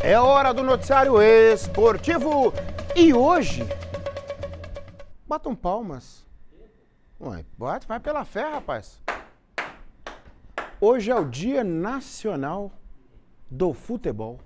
É hora do noticiário esportivo e hoje batam palmas. Ué, bate, vai pela fé, rapaz. Hoje é o Dia Nacional do Futebol.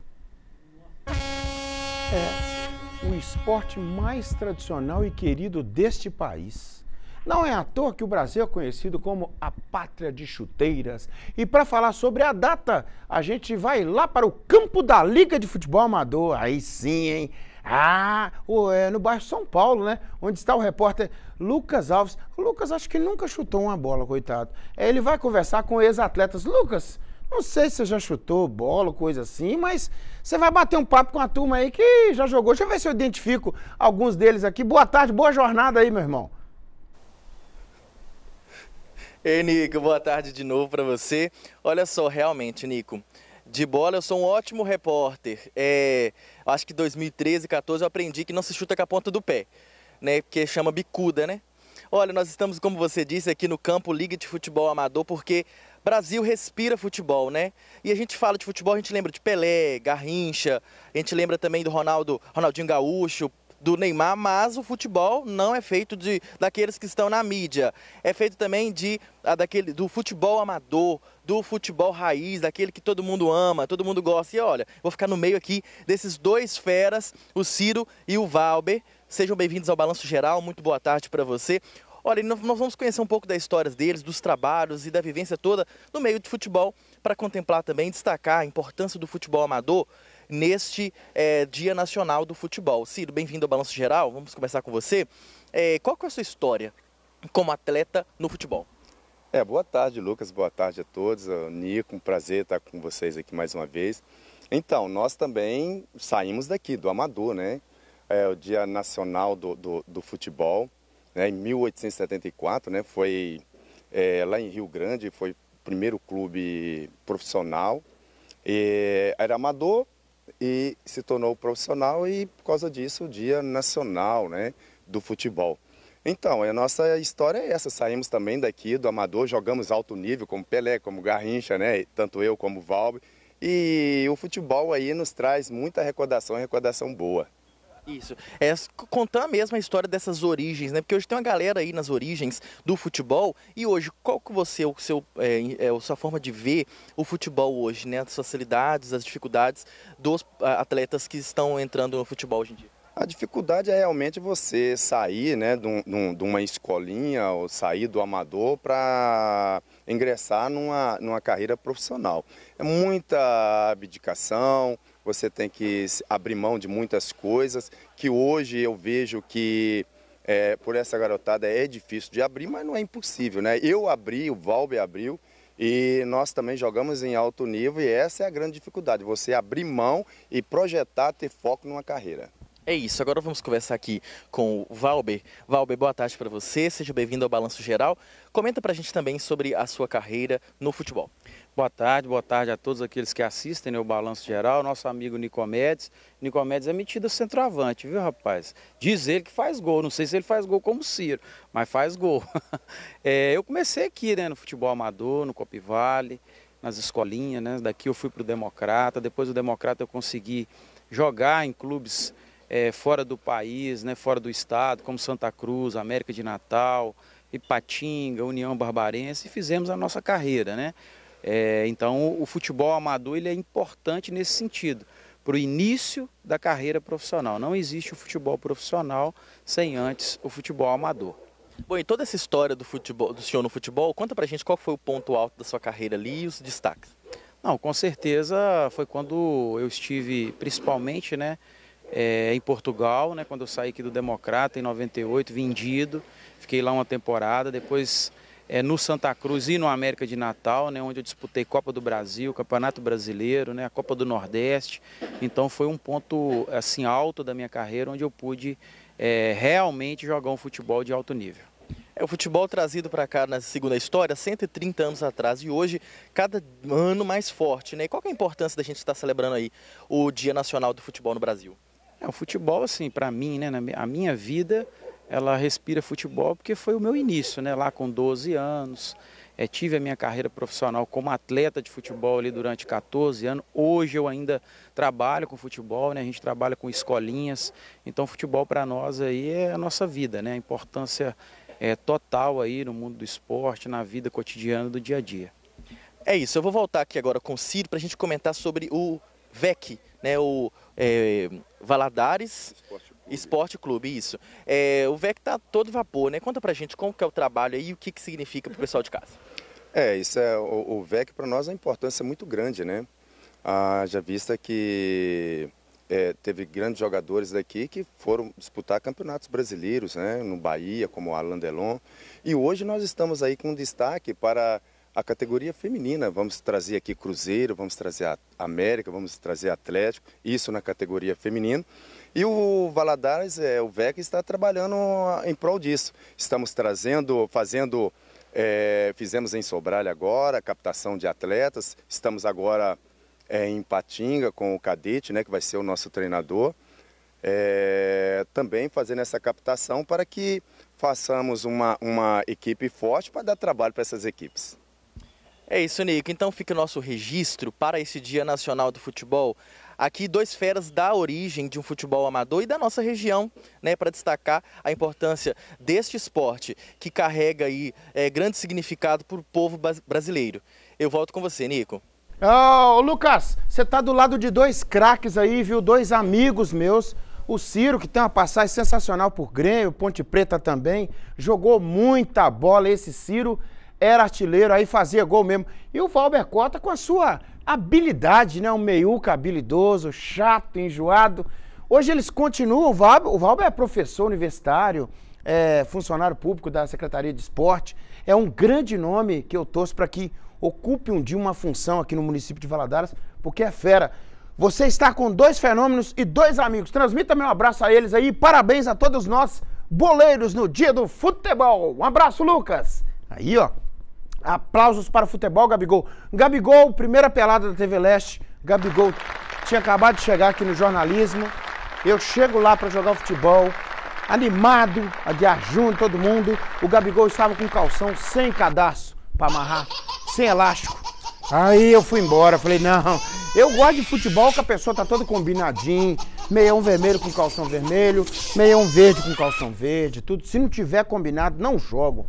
É o esporte mais tradicional e querido deste país. Não é à toa que o Brasil é conhecido como a pátria de chuteiras. E para falar sobre a data, a gente vai lá para o campo da Liga de Futebol Amador. Aí sim, hein? Ah, é no bairro São Paulo, né? Onde está o repórter Lucas Alves. O Lucas acho que nunca chutou uma bola, coitado. É, ele vai conversar com ex-atletas. Lucas, não sei se você já chutou bola, coisa assim, mas você vai bater um papo com a turma aí que já jogou. Deixa eu ver se eu identifico alguns deles aqui. Boa tarde, boa jornada aí, meu irmão. Ei, Nico, boa tarde de novo para você. Olha só, realmente, Nico, de bola eu sou um ótimo repórter. É, acho que 2013, 14 eu aprendi que não se chuta com a ponta do pé, né? Porque chama bicuda, né? Olha, nós estamos, como você disse, aqui no campo Liga de Futebol Amador, porque Brasil respira futebol, né? E a gente fala de futebol, a gente lembra de Pelé, Garrincha, a gente lembra também do Ronaldo, Ronaldinho Gaúcho, do Neymar, mas o futebol não é feito de daqueles que estão na mídia. É feito também de daquele do futebol amador, do futebol raiz, daquele que todo mundo ama, todo mundo gosta. E olha, vou ficar no meio aqui desses dois feras, o Ciro e o Valber. Sejam bem-vindos ao Balanço Geral. Muito boa tarde para você. Olha, nós vamos conhecer um pouco das histórias deles, dos trabalhos e da vivência toda no meio de futebol, para contemplar também, destacar a importância do futebol amador neste é, Dia Nacional do Futebol. Ciro, bem-vindo ao Balanço Geral. Vamos começar com você. É, qual que é a sua história como atleta no futebol? É, boa tarde, Lucas. Boa tarde a todos. Nico, um prazer estar com vocês aqui mais uma vez. Então, nós também saímos daqui, do Amador, né? É o Dia Nacional do, do, do Futebol, né? em 1874, né? Foi é, lá em Rio Grande, foi o primeiro clube profissional. E era amador, e se tornou profissional e por causa disso o Dia Nacional né, do Futebol. Então, a nossa história é essa, saímos também daqui do amador, jogamos alto nível como Pelé, como Garrincha, né, tanto eu como Valve, e o futebol aí nos traz muita recordação, recordação boa. Isso. É contar mesmo a história dessas origens, né? Porque hoje tem uma galera aí nas origens do futebol. E hoje, qual que você, o seu, é, é, a sua forma de ver o futebol hoje, né? As facilidades, as dificuldades dos atletas que estão entrando no futebol hoje em dia? A dificuldade é realmente você sair né, de, um, de uma escolinha ou sair do amador para ingressar numa, numa carreira profissional. É muita abdicação, você tem que abrir mão de muitas coisas que hoje eu vejo que é, por essa garotada é difícil de abrir, mas não é impossível, né? Eu abri, o Valber abriu e nós também jogamos em alto nível e essa é a grande dificuldade, você abrir mão e projetar ter foco numa carreira. É isso, agora vamos conversar aqui com o Valber. Valber, boa tarde para você, seja bem-vindo ao Balanço Geral. Comenta para a gente também sobre a sua carreira no futebol. Boa tarde, boa tarde a todos aqueles que assistem ao né, Balanço Geral, nosso amigo Nicomedes. Nicomedes é metido centroavante, viu rapaz? Diz ele que faz gol, não sei se ele faz gol como Ciro, mas faz gol. é, eu comecei aqui né, no futebol amador, no Copivale, nas escolinhas, né? daqui eu fui para o Democrata, depois do Democrata eu consegui jogar em clubes é, fora do país, né, fora do estado, como Santa Cruz, América de Natal, Ipatinga, União Barbarense, e fizemos a nossa carreira. Né? É, então, o futebol amador ele é importante nesse sentido, para o início da carreira profissional. Não existe o futebol profissional sem antes o futebol amador. Bom, e toda essa história do, futebol, do senhor no futebol, conta pra gente qual foi o ponto alto da sua carreira ali e os destaques. Não, com certeza foi quando eu estive, principalmente, né, é, em Portugal, né, quando eu saí aqui do Democrata em 98, vendido. Fiquei lá uma temporada, depois é, no Santa Cruz e no América de Natal, né, onde eu disputei Copa do Brasil, Campeonato Brasileiro, né, a Copa do Nordeste. Então foi um ponto assim alto da minha carreira, onde eu pude é, realmente jogar um futebol de alto nível. É o futebol trazido para cá na segunda história, 130 anos atrás, e hoje cada ano mais forte. Né? E qual é a importância da gente estar celebrando aí o Dia Nacional do Futebol no Brasil? É, o futebol, assim, para mim, né, a minha vida, ela respira futebol porque foi o meu início, né, lá com 12 anos. É, tive a minha carreira profissional como atleta de futebol ali durante 14 anos. Hoje eu ainda trabalho com futebol, né? A gente trabalha com escolinhas. Então, futebol para nós aí é a nossa vida, né? A importância é, total aí no mundo do esporte, na vida cotidiana do dia a dia. É isso. Eu vou voltar aqui agora com o Ciro para a gente comentar sobre o VEC, né, o é, Valadares Esporte Clube. isso. É, o VEC está todo vapor, né? Conta pra gente como que é o trabalho aí e o que, que significa para o pessoal de casa. É, isso é o, o VEC para nós é uma importância muito grande, né? já ah, vista que é, teve grandes jogadores daqui que foram disputar campeonatos brasileiros, né? No Bahia, como o Alain Delon. E hoje nós estamos aí com destaque para a categoria feminina. Vamos trazer aqui Cruzeiro, vamos trazer a América, vamos trazer Atlético, isso na categoria feminina. E o Valadares, é, o VEC, está trabalhando em prol disso. Estamos trazendo, fazendo, é, fizemos em Sobralha agora, captação de atletas, estamos agora é, em Patinga com o Cadete, né, que vai ser o nosso treinador. É, também fazendo essa captação para que façamos uma, uma equipe forte para dar trabalho para essas equipes. É isso, Nico. Então fica o nosso registro para esse Dia Nacional do Futebol. Aqui, dois feras da origem de um futebol amador e da nossa região, né, para destacar a importância deste esporte que carrega aí é, grande significado para o povo brasileiro. Eu volto com você, Nico. oh, Lucas, você tá do lado de dois craques aí, viu? Dois amigos meus. O Ciro, que tem uma passagem sensacional por Grêmio, Ponte Preta também, jogou muita bola esse Ciro era artilheiro, aí fazia gol mesmo. E o Valber Cota com a sua habilidade, né? Um meiuca habilidoso, chato, enjoado. Hoje eles continuam, o Valber, o Valber é professor universitário, é funcionário público da Secretaria de Esporte, é um grande nome que eu torço para que ocupe um dia uma função aqui no município de Valadares, porque é fera. Você está com dois fenômenos e dois amigos. Transmita meu abraço a eles aí parabéns a todos nós, boleiros, no dia do futebol. Um abraço, Lucas. Aí, ó, Aplausos para o futebol, Gabigol. Gabigol, primeira pelada da TV Leste. Gabigol tinha acabado de chegar aqui no jornalismo. Eu chego lá para jogar futebol, animado, Aguiar junto todo mundo. O Gabigol estava com calção sem cadastro para amarrar, sem elástico. Aí eu fui embora, falei, não, eu gosto de futebol que a pessoa tá toda combinadinho, meião vermelho com calção vermelho, meião verde com calção verde, tudo. Se não tiver combinado, não jogo.